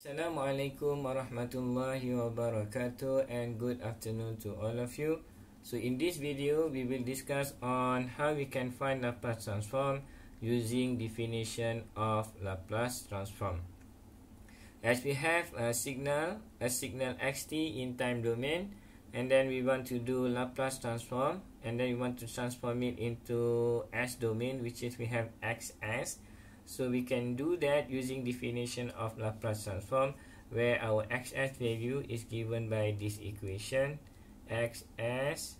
Assalamualaikum warahmatullahi wabarakatuh and good afternoon to all of you. So in this video, we will discuss on how we can find Laplace transform using definition of Laplace transform. As we have a signal, a signal xt in time domain, and then we want to do Laplace transform, and then we want to transform it into s domain, which is we have xs, s So we can do that using definition of Laplace transform where our xs value is given by this equation xs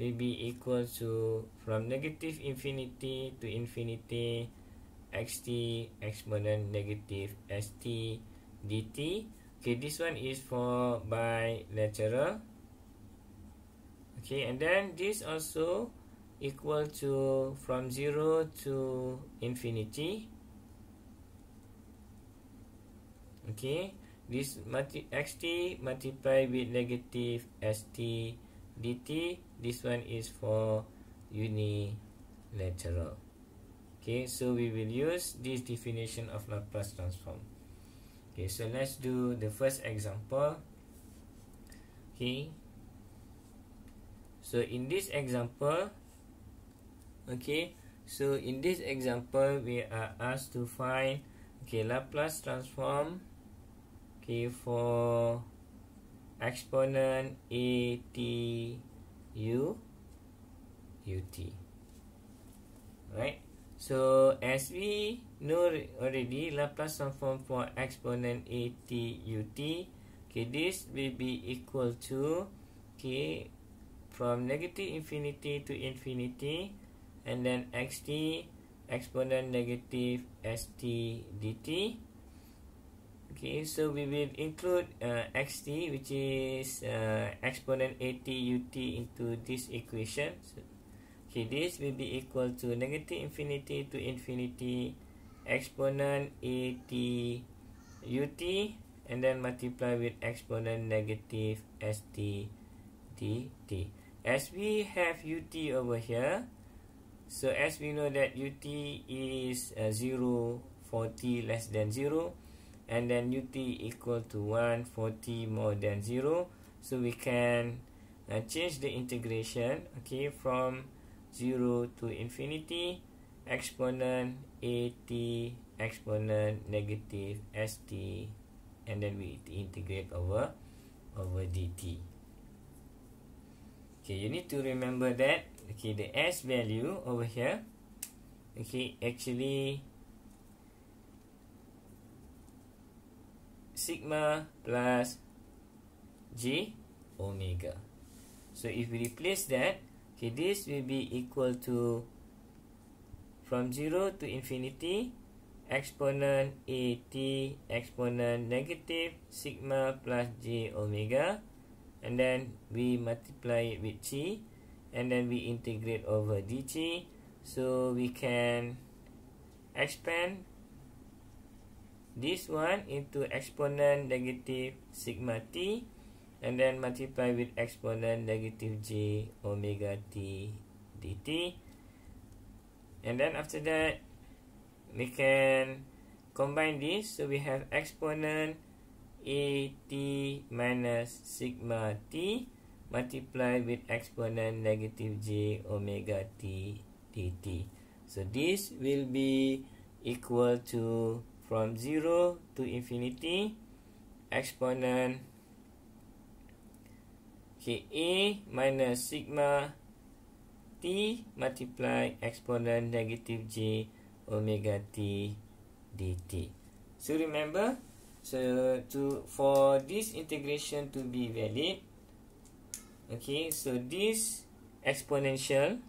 will be equal to from negative infinity to infinity xt exponent negative st dt okay this one is for bilateral okay and then this also equal to from 0 to infinity okay this multi xt multiplied with negative st dt this one is for unilateral okay so we will use this definition of Laplace transform okay so let's do the first example okay so in this example Okay, so in this example, we are asked to find okay Laplace transform okay for exponent a t u u t. Right. So as we know already, Laplace transform for exponent a t u t. Okay, this will be equal to okay from negative infinity to infinity and then xt exponent negative st dt okay so we will include uh, xt which is uh, exponent at ut into this equation so, okay this will be equal to negative infinity to infinity exponent at ut and then multiply with exponent negative st dt as we have ut over here So as we know that ut is uh, 0 for less than 0 and then ut equal to 1 for more than 0 so we can uh, change the integration okay from 0 to infinity exponent at exponent negative st and then we integrate over over dt okay you need to remember that okay the s value over here okay actually sigma plus j omega so if we replace that okay this will be equal to from 0 to infinity exponent a t exponent negative sigma plus j omega and then we multiply it with t and then we integrate over dt so we can expand this one into exponent negative sigma t and then multiply with exponent negative j omega t dt and then after that we can combine this so we have exponent a t minus sigma t multiplied with exponent negative j omega t dt. So this will be equal to from 0 to infinity exponent ka minus sigma t multiplied exponent negative j omega t dt. So remember, so to for this integration to be valid, Okay, so this exponential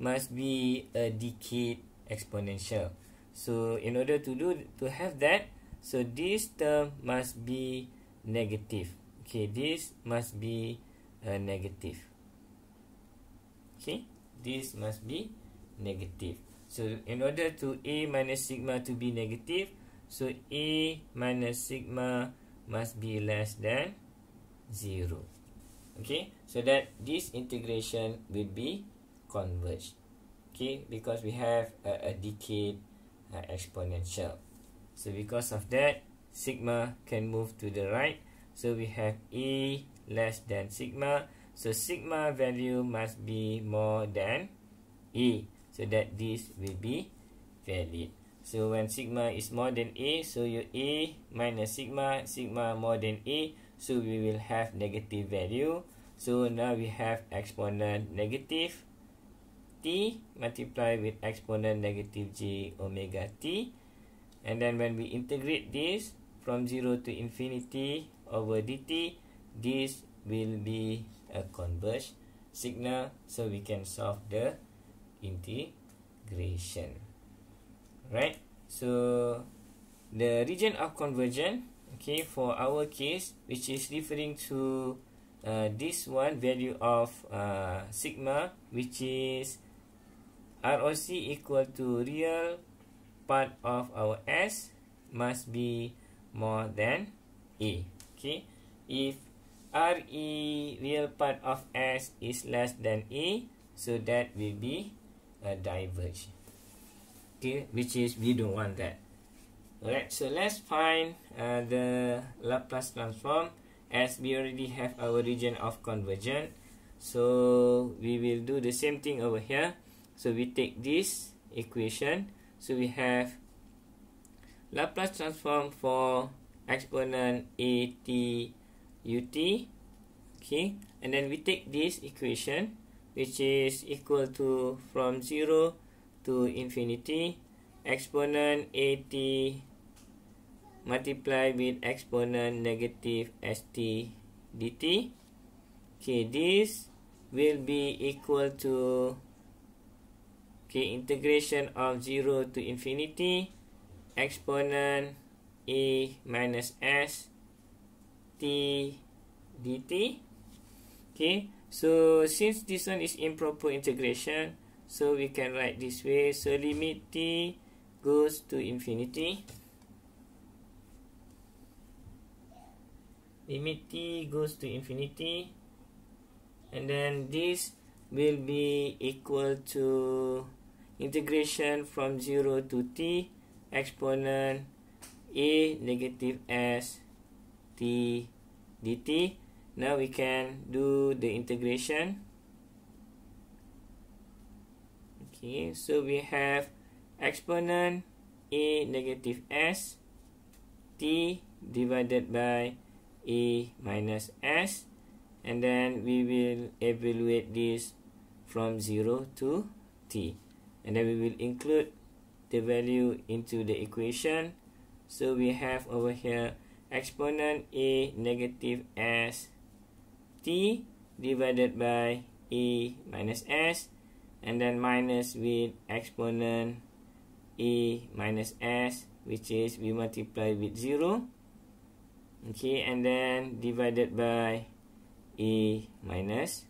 must be a decayed exponential. So in order to do to have that, so this term must be negative. Okay, this must be a uh, negative. Okay, this must be negative. So in order to a minus sigma to be negative, so a minus sigma must be less than zero okay so that this integration will be converged okay because we have a, a decayed uh, exponential so because of that sigma can move to the right so we have e less than sigma so sigma value must be more than e so that this will be valid so when sigma is more than a e, so your a e minus sigma sigma more than a e. So we will have negative value. So now we have exponent negative t multiply with exponent negative j omega t. And then when we integrate this from 0 to infinity over dt, this will be a converged signal. So we can solve the integration. Right? So the region of convergence Okay, for our case, which is referring to uh, this one value of uh, sigma, which is ROC equal to real part of our S must be more than E. Okay, if RE real part of S is less than E, so that will be a diverge. Okay, which is we don't want that. Right, so let's find uh, the Laplace transform as we already have our region of convergence. So we will do the same thing over here. So we take this equation. So we have Laplace transform for exponent a t u t. Okay, and then we take this equation which is equal to from 0 to infinity exponent a t multiply with exponent negative st dt. Okay, this will be equal to okay, integration of 0 to infinity exponent a minus s t dt. Okay, so since this one is improper integration, so we can write this way. So limit t goes to infinity. limit t goes to infinity and then this will be equal to integration from 0 to t exponent a negative s t dt now we can do the integration okay so we have exponent a negative s t divided by e minus s and then we will evaluate this from 0 to t and then we will include the value into the equation so we have over here exponent a negative s t divided by a minus s and then minus with exponent a minus s which is we multiply with 0 Okay, and then divided by A minus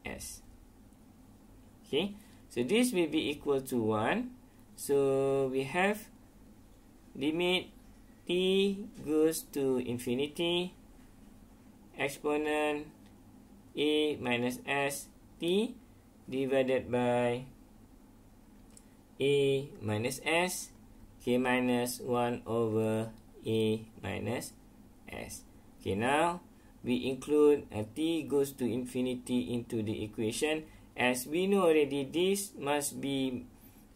S. Okay, so this will be equal to 1. So, we have limit T goes to infinity exponent A minus S T divided by A minus S K minus 1 over A minus S s. Okay, now we include uh, t goes to infinity into the equation. As we know already, this must be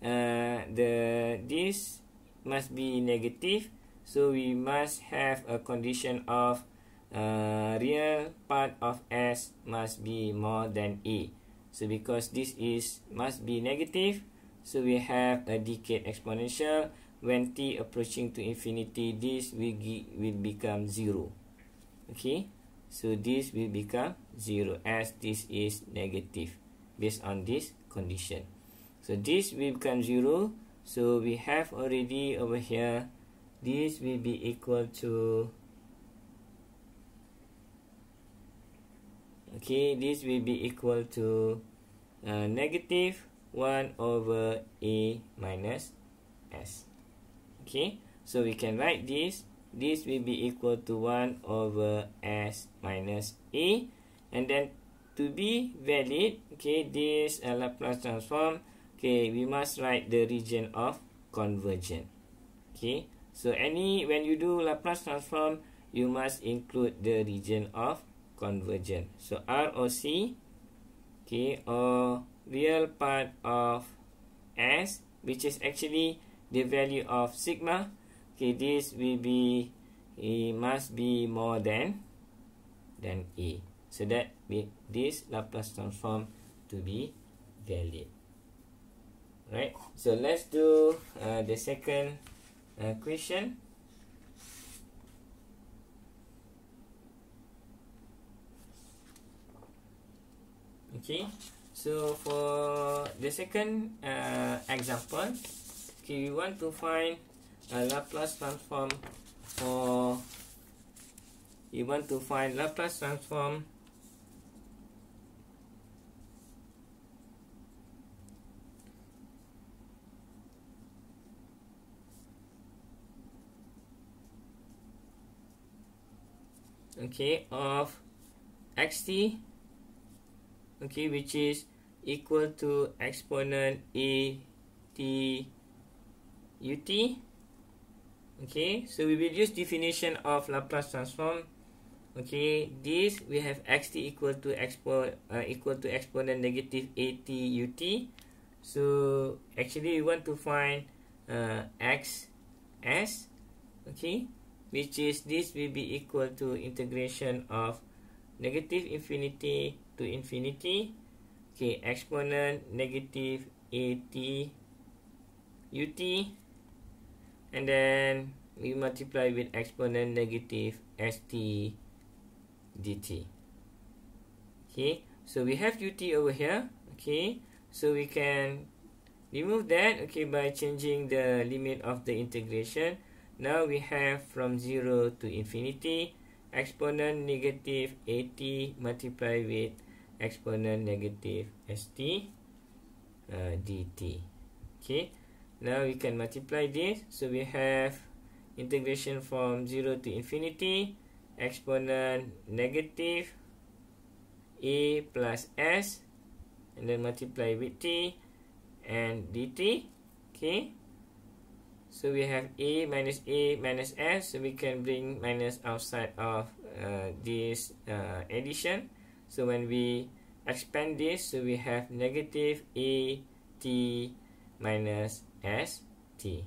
uh, the this must be negative, so we must have a condition of uh, real part of s must be more than a. E. So because this is must be negative, so we have a decayed exponential. when t approaching to infinity this will, will become 0 okay so this will become 0 as this is negative based on this condition so this will become 0 so we have already over here this will be equal to okay this will be equal to uh, negative 1 over a minus s Okay, so we can write this. This will be equal to 1 over S minus A. And then to be valid, okay, this uh, Laplace transform, okay, we must write the region of convergence. Okay, so any, when you do Laplace transform, you must include the region of convergence. So R or C, okay, or real part of S, which is actually, okay, the value of sigma okay this will be it must be more than than e so that be this laplace transform to be valid right so let's do uh, the second uh, question okay so for the second uh, example okay we want to find a Laplace transform for you want to find Laplace transform okay of xt okay which is equal to exponent a t ut okay so we will use definition of Laplace transform okay this we have xt equal to expo uh, equal to exponent negative negative at ut so actually we want to find uh, x s okay which is this will be equal to integration of negative infinity to infinity okay exponent negative negative at ut and then we multiply with exponent negative st dt. Okay, so we have ut over here. Okay, so we can remove that. Okay, by changing the limit of the integration. Now we have from zero to infinity exponent negative at multiply with exponent negative st uh, dt. Okay. now we can multiply this so we have integration from 0 to infinity exponent negative a plus s and then multiply with t and dt okay so we have a minus a minus s so we can bring minus outside of uh, this uh, addition so when we expand this so we have negative a t minus as t.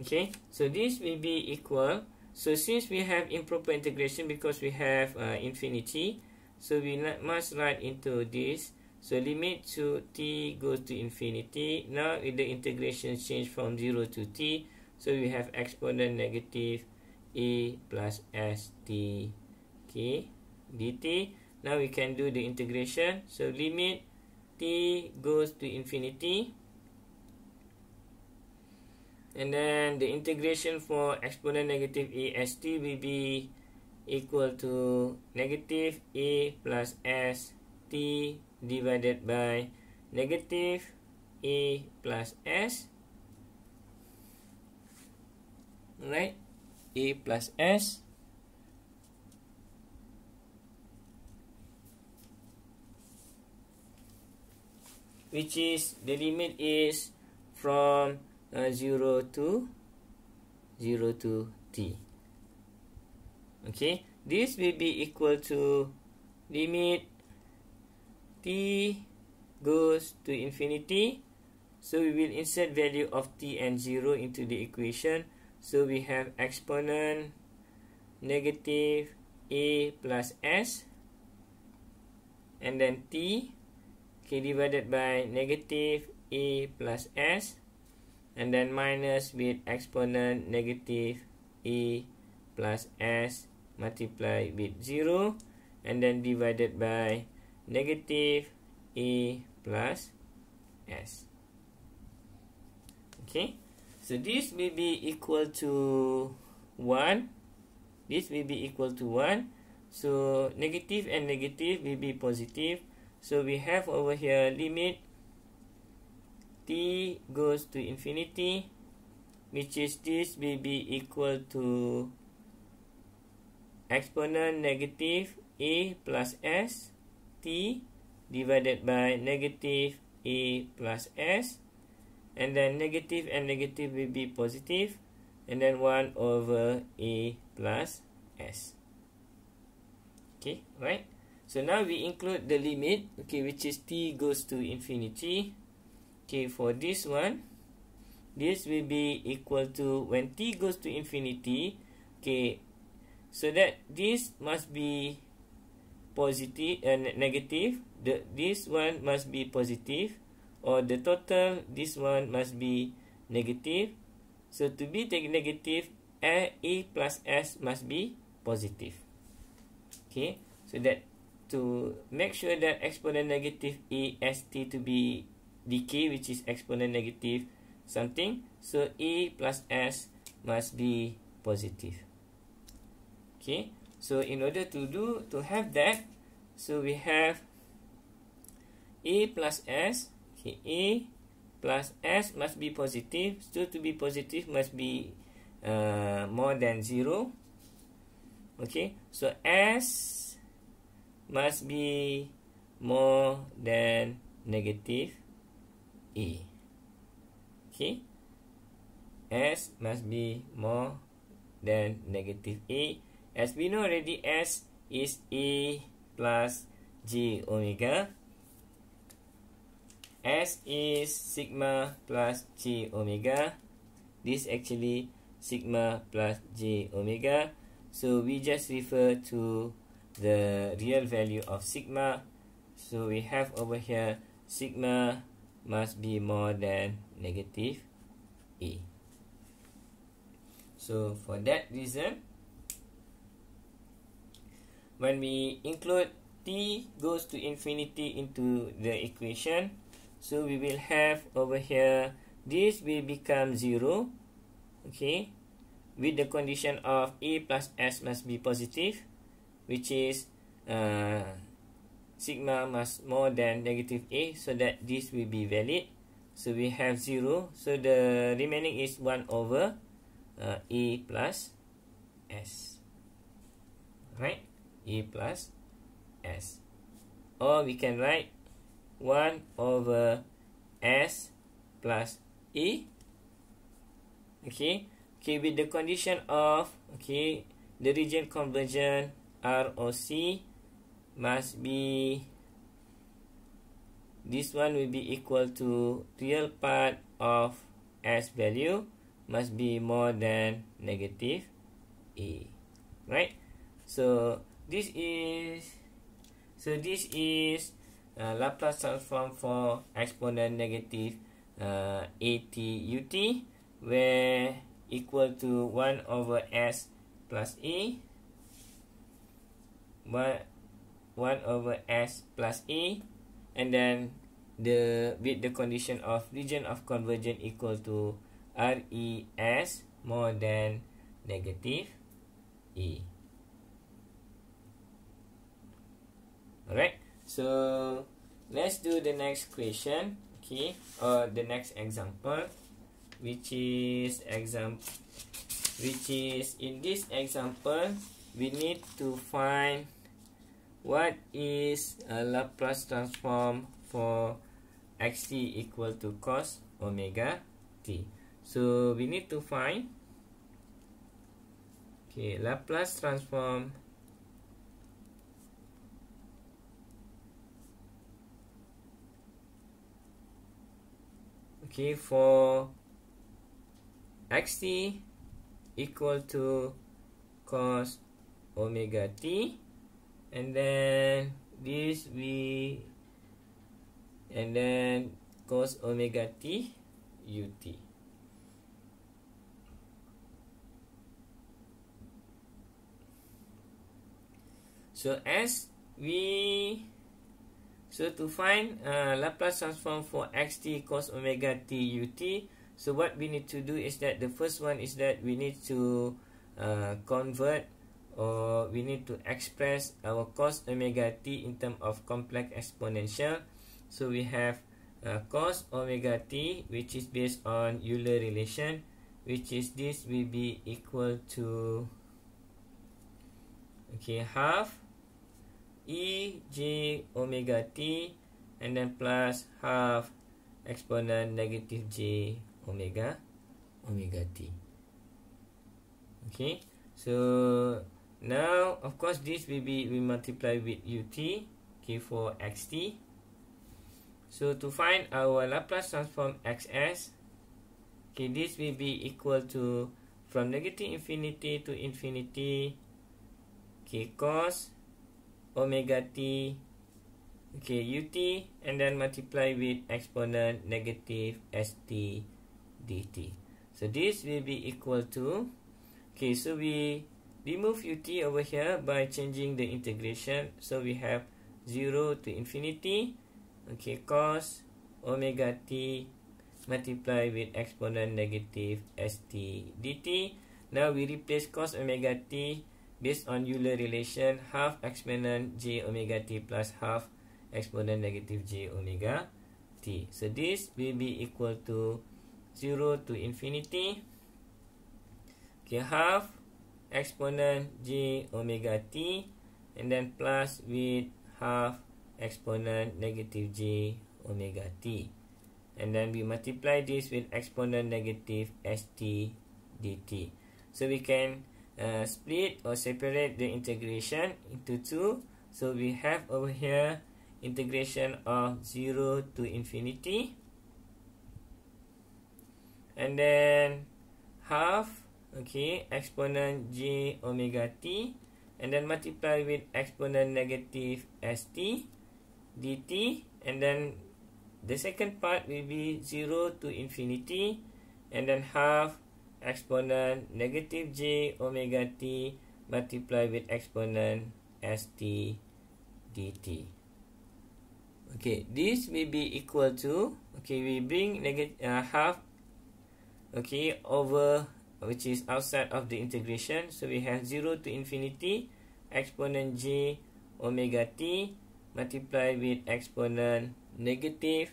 Okay, so this will be equal. So since we have improper integration because we have uh, infinity, so we must write into this. So limit to t goes to infinity. Now if the integration change from 0 to t, so we have exponent negative e plus st okay, dt. Now we can do the integration. So limit t goes to infinity and then the integration for exponent negative e st will be equal to negative e plus s t divided by negative e plus s right e plus s which is the limit is from uh, 0 to 0 to t okay this will be equal to limit t goes to infinity so we will insert value of t and 0 into the equation so we have exponent negative a plus s and then t okay divided by negative a plus s and then minus with exponent negative e plus s multiplied with 0 and then divided by negative e plus s okay so this will be equal to 1 this will be equal to 1 so negative and negative will be positive so we have over here limit t goes to infinity which is this will be equal to exponent negative a plus s t divided by negative a plus s and then negative and negative will be positive and then 1 over a plus s okay right so now we include the limit okay which is t goes to infinity okay for this one this will be equal to when t goes to infinity okay so that this must be positive and uh, negative the this one must be positive or the total this one must be negative so to be negative a e plus s must be positive okay so that to make sure that exponent negative e s t to be decay which is exponent negative something so e plus s must be positive okay so in order to do to have that so we have e plus s okay e plus s must be positive so to be positive must be uh, more than zero okay so s must be more than negative E. Okay. S must be more than negative A. As we know already, S is E plus j omega. S is sigma plus j omega. This actually sigma plus j omega. So we just refer to the real value of sigma. So we have over here sigma must be more than negative A. So for that reason, when we include T goes to infinity into the equation, so we will have over here, this will become zero, okay, with the condition of A plus S must be positive, which is uh, sigma must more than negative A so that this will be valid. So we have zero. So the remaining is one over uh, A plus S. Right? A plus S. Or we can write one over S plus E. Okay? Okay, with the condition of, okay, the region convergent R or C, must be this one will be equal to real part of s value must be more than negative a right so this is so this is uh, Laplace transform for exponent negative uh, at ut where equal to 1 over s plus a but 1 over s plus e and then the with the condition of region of convergence equal to res more than negative e alright so let's do the next question okay or the next example which is example which is in this example we need to find what is a Laplace transform for xt equal to cos omega t? So we need to find okay Laplace transform okay for xt equal to cos omega t and then this we and then cos omega t ut so as we so to find uh, Laplace transform for xt cos omega t ut so what we need to do is that the first one is that we need to uh, convert or uh, we need to express our cos omega t in terms of complex exponential. So we have uh, cos omega t which is based on Euler relation which is this will be equal to okay half e j omega t and then plus half exponent negative j omega omega t okay so Now, of course, this will be we multiply with ut k4 xt. So, to find our Laplace transform xs, okay, this will be equal to from negative infinity to infinity k cos omega t k ut and then multiply with exponent negative st dt. So, this will be equal to, okay, so we remove ut over here by changing the integration so we have 0 to infinity okay cos omega t multiply with exponent negative st dt now we replace cos omega t based on Euler relation half exponent j omega t plus half exponent negative j omega t so this will be equal to 0 to infinity okay half exponent j omega t and then plus with half exponent negative j omega t and then we multiply this with exponent negative st dt so we can uh, split or separate the integration into two so we have over here integration of 0 to infinity and then half okay, exponent j omega t and then multiply with exponent negative st dt and then the second part will be 0 to infinity and then half exponent negative j omega t multiply with exponent st dt. Okay, this will be equal to, okay, we bring negative, uh, half, okay, over which is outside of the integration. So we have 0 to infinity exponent j omega t multiplied with exponent negative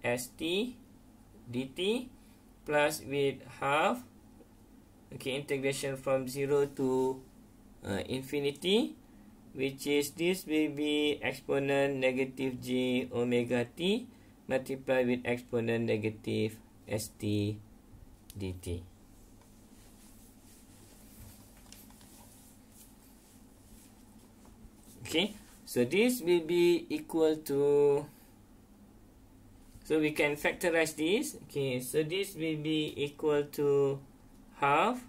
st dt plus with half okay, integration from 0 to uh, infinity which is this will be exponent negative j omega t multiplied with exponent negative st dt. Okay, so this will be equal to, so we can factorize this. Okay, so this will be equal to half,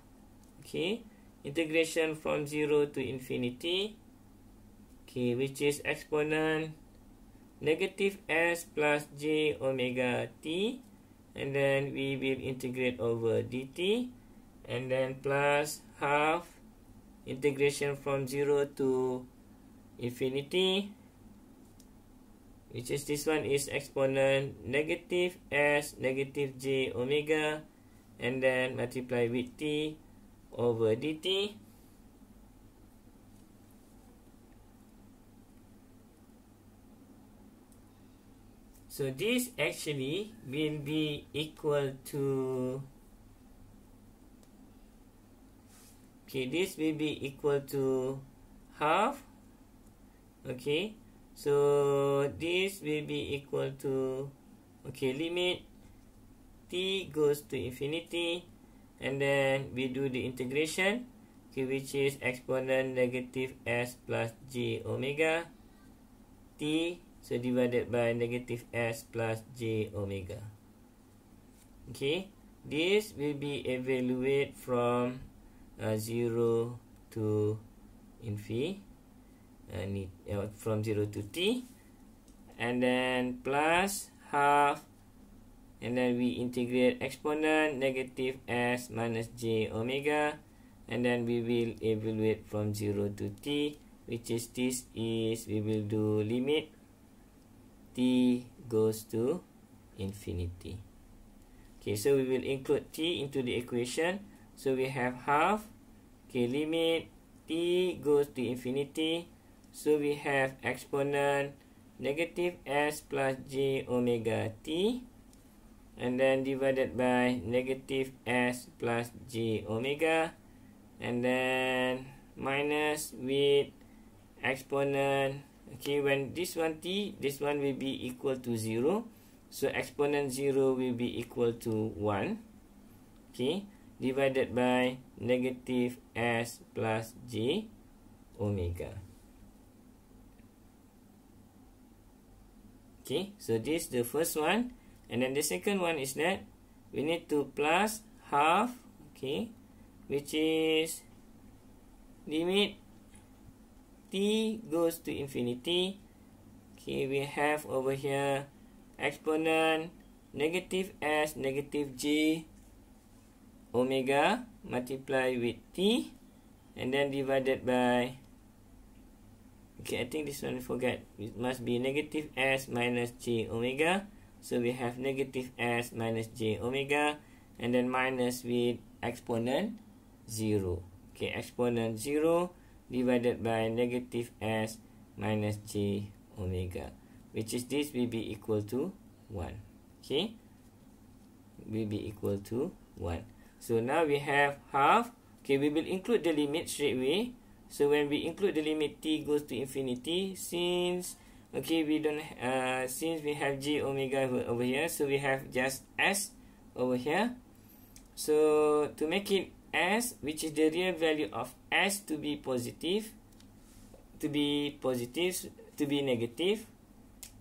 okay, integration from 0 to infinity, okay, which is exponent negative s plus j omega t, and then we will integrate over dt, and then plus half integration from 0 to infinity. infinity which is this one is exponent negative s negative j omega and then multiply with t over dt So this actually will be equal to okay this will be equal to half Okay. So, this will be equal to, okay, limit t goes to infinity. And then, we do the integration, okay, which is exponent negative s plus j omega t. So, divided by negative s plus j omega. Okay. This will be evaluate from uh, 0 to infinity and it, uh, eh, from 0 to t and then plus half and then we integrate exponent negative s minus j omega and then we will evaluate from 0 to t which is this is we will do limit t goes to infinity okay so we will include t into the equation so we have half okay limit t goes to infinity So we have exponent negative s plus j omega t and then divided by negative s plus j omega and then minus with exponent okay when this one t this one will be equal to zero. so exponent zero will be equal to one. okay divided by negative s plus j omega Okay, so this the first one. And then the second one is that we need to plus half, okay, which is limit t goes to infinity. Okay, we have over here exponent negative s negative j omega multiply with t and then divided by 1. okay I think this one I forget. it must be negative s minus j omega so we have negative s minus j omega and then minus with exponent 0 okay exponent 0 divided by negative s minus j omega which is this will be equal to 1 okay will be equal to 1 so now we have half okay we will include the limit straight away So when we include the limit t goes to infinity, since okay we don't ha-, uh since we have g omega over here, so we have just s over here. So to make it s, which is the real value of s to be positive, to be positive to be negative.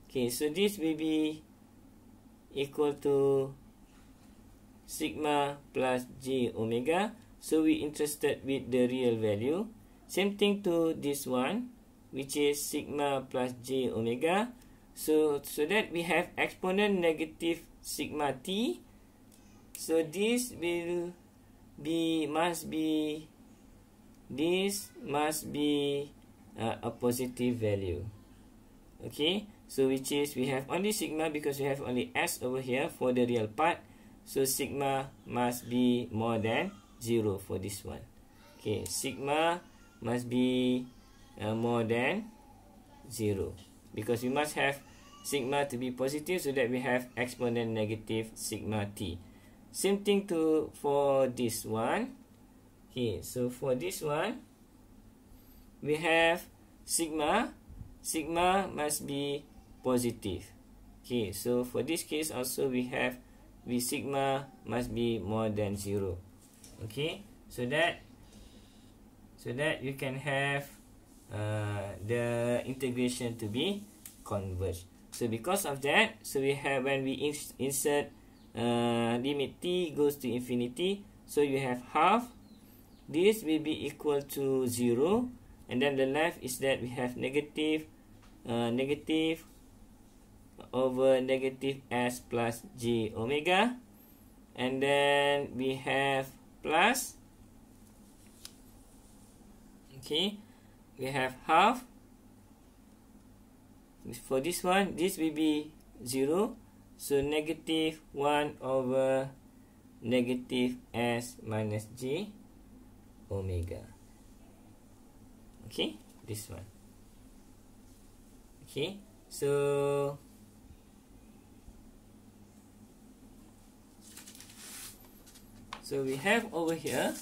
Okay, so this will be equal to sigma plus j omega. So we interested with the real value same thing to this one which is sigma plus j omega so so that we have exponent negative sigma t so this will be must be this must be uh, a positive value okay so which is we have only sigma because we have only s over here for the real part so sigma must be more than 0 for this one okay sigma must be uh, more than 0 because we must have sigma to be positive so that we have exponent negative sigma t same thing to for this one okay so for this one we have sigma sigma must be positive okay so for this case also we have v sigma must be more than zero okay so that so that you can have uh, the integration to be converged. So because of that, so we have when we insert uh, limit t goes to infinity, so you have half. This will be equal to zero, and then the left is that we have negative, uh, negative over negative s plus j omega, and then we have plus okay we have half for this one this will be 0 so negative 1 over negative s minus j omega okay this one okay so so we have over here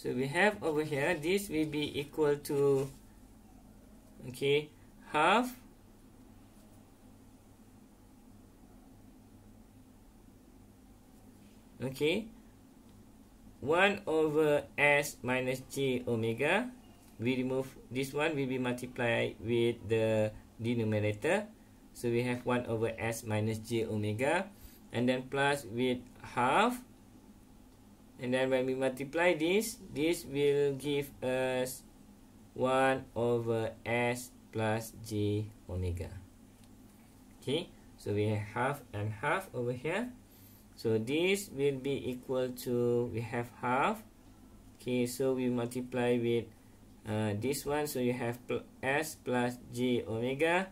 So we have over here, this will be equal to, okay, half Okay, 1 over S minus J omega, we remove, this one will be multiplied with the denominator. So we have 1 over S minus J omega, and then plus with half, And then when we multiply this, this will give us 1 over S plus J omega. Okay, so we have half and half over here. So this will be equal to, we have half. Okay, so we multiply with uh, this one. So you have pl S plus J omega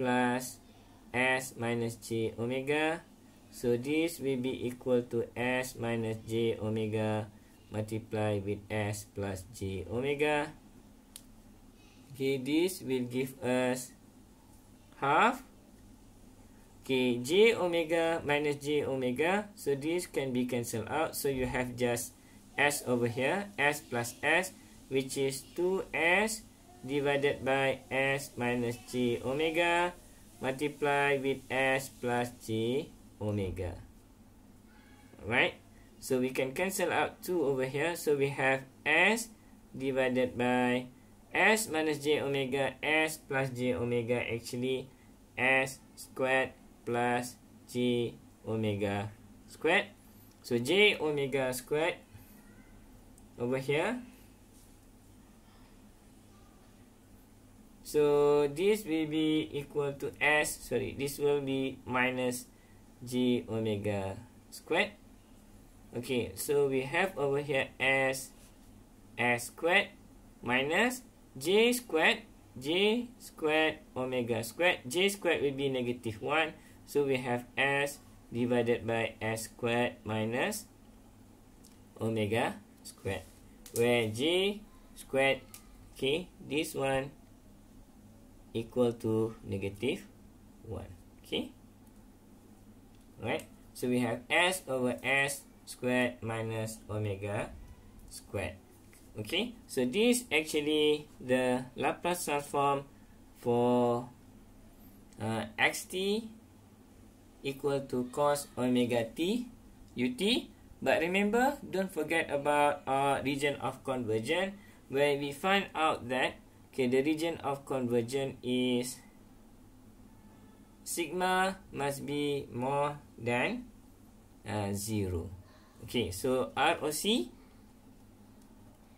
plus S minus J omega plus. So this will be equal to s minus j omega multiplied with s plus j omega. Okay, this will give us half. Okay, j omega minus j omega. So this can be cancelled out. So you have just s over here, s plus s, which is 2s divided by s minus j omega multiplied with s plus j omega right so we can cancel out 2 over here so we have s divided by s minus j omega s plus j omega actually s squared plus j omega squared so j omega squared over here so this will be equal to s sorry this will be minus g omega squared. Okay, so we have over here s s squared minus j squared j squared omega squared. j squared will be negative 1. So we have s divided by s squared minus omega squared. Where j squared, okay, this one equal to negative 1. Okay right? So we have s over s squared minus omega squared. Okay, so this actually the Laplace transform for uh, x t equal to cos omega t u t. But remember, don't forget about our region of convergence where we find out that okay the region of convergence is sigma must be more than uh, zero. Okay, so ROC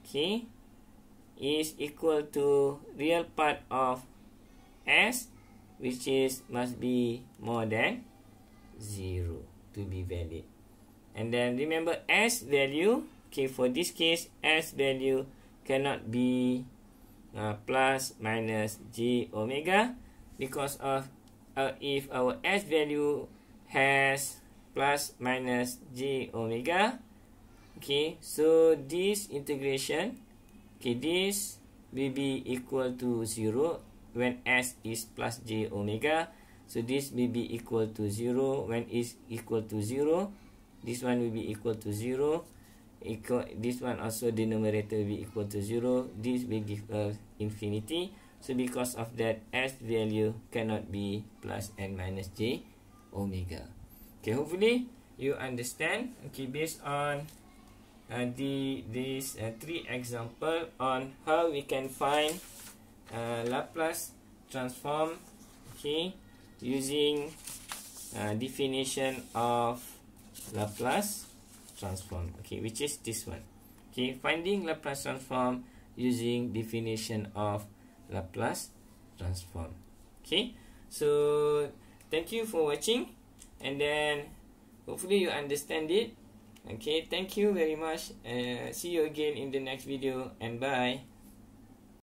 okay, is equal to real part of S, which is must be more than zero to be valid. And then remember S value, okay, for this case, S value cannot be uh, plus minus j omega because of uh, if our s value has plus minus j omega okay so this integration okay this will be equal to 0 when s is plus j omega so this will be equal to 0 when is equal to 0 this one will be equal to 0 equal this one also denominator will be equal to 0 this will give us infinity So because of that, S value cannot be plus and minus j omega. Okay, hopefully you understand. Okay, based on uh, the these uh, three example on how we can find uh, Laplace transform. Okay, using uh, definition of Laplace transform. Okay, which is this one. Okay, finding Laplace transform using definition of Laplace transform. Okay, so thank you for watching, and then hopefully you understand it. Okay, thank you very much. Uh, see you again in the next video, and bye.